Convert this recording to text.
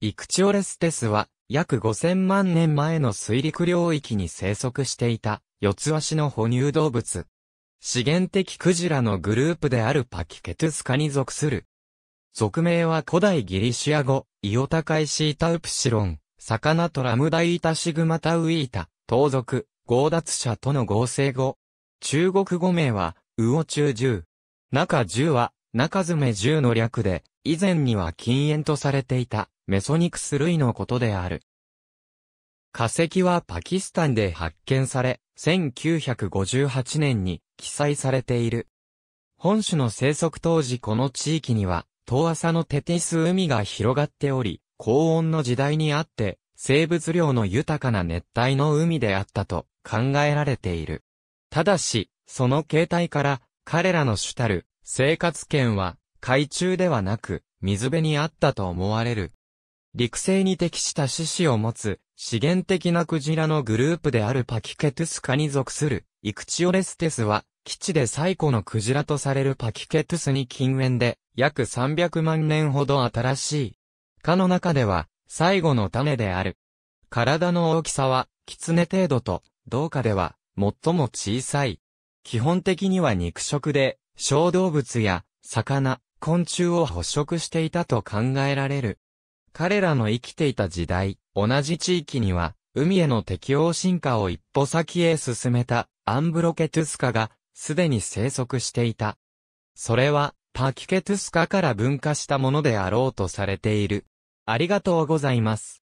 イクチオレステスは、約5000万年前の水陸領域に生息していた、四つ足の哺乳動物。資源的クジラのグループであるパキケトゥスカに属する。俗名は古代ギリシア語、イオタカイシータウプシロン、魚トラムダイータシグマタウイータ、盗賊、強奪者との合成語。中国語名は、ウウオチュジ中ウ。中十は、中爪十の略で、以前には禁煙とされていたメソニクス類のことである。化石はパキスタンで発見され、1958年に記載されている。本種の生息当時この地域には、遠浅のテティス海が広がっており、高温の時代にあって、生物量の豊かな熱帯の海であったと考えられている。ただし、その形態から、彼らの主たる生活圏は海中ではなく、水辺にあったと思われる。陸生に適した種子を持つ、資源的なクジラのグループであるパキケトゥス科に属する、イクチオレステスは、基地で最古のクジラとされるパキケトゥスに近縁で、約300万年ほど新しい。科の中では、最後の種である。体の大きさは、キツネ程度と、同科では、最も小さい。基本的には肉食で、小動物や、魚、昆虫を捕食していたと考えられる。彼らの生きていた時代、同じ地域には、海への適応進化を一歩先へ進めたアンブロケトゥスカが、すでに生息していた。それは、パキケトゥスカから分化したものであろうとされている。ありがとうございます。